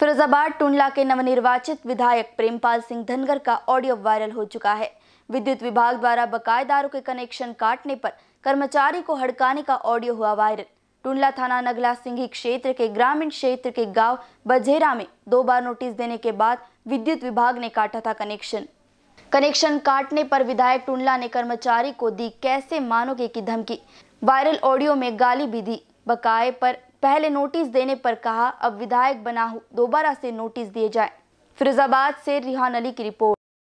फिरोजाबाद टुंडला के नवनिर्वाचित विधायक प्रेमपाल सिंह धनगर का ऑडियो वायरल हो चुका है विद्युत विभाग द्वारा बकायेदारों के कनेक्शन काटने पर कर्मचारी को हड़काने का ऑडियो हुआ वायरल टुंडला थाना नगला सिंघी क्षेत्र के ग्रामीण क्षेत्र के गांव बझेरा में दो बार नोटिस देने के बाद विद्युत विभाग ने काटा था कनेक्शन कनेक्शन काटने पर विधायक टुंडला ने कर्मचारी को दी कैसे मानोगे की धमकी वायरल ऑडियो में गाली भी दी बकाए पर पहले नोटिस देने पर कहा अब विधायक बना दोबारा से नोटिस दिए जाए फिरोजाबाद से रिहान अली की रिपोर्ट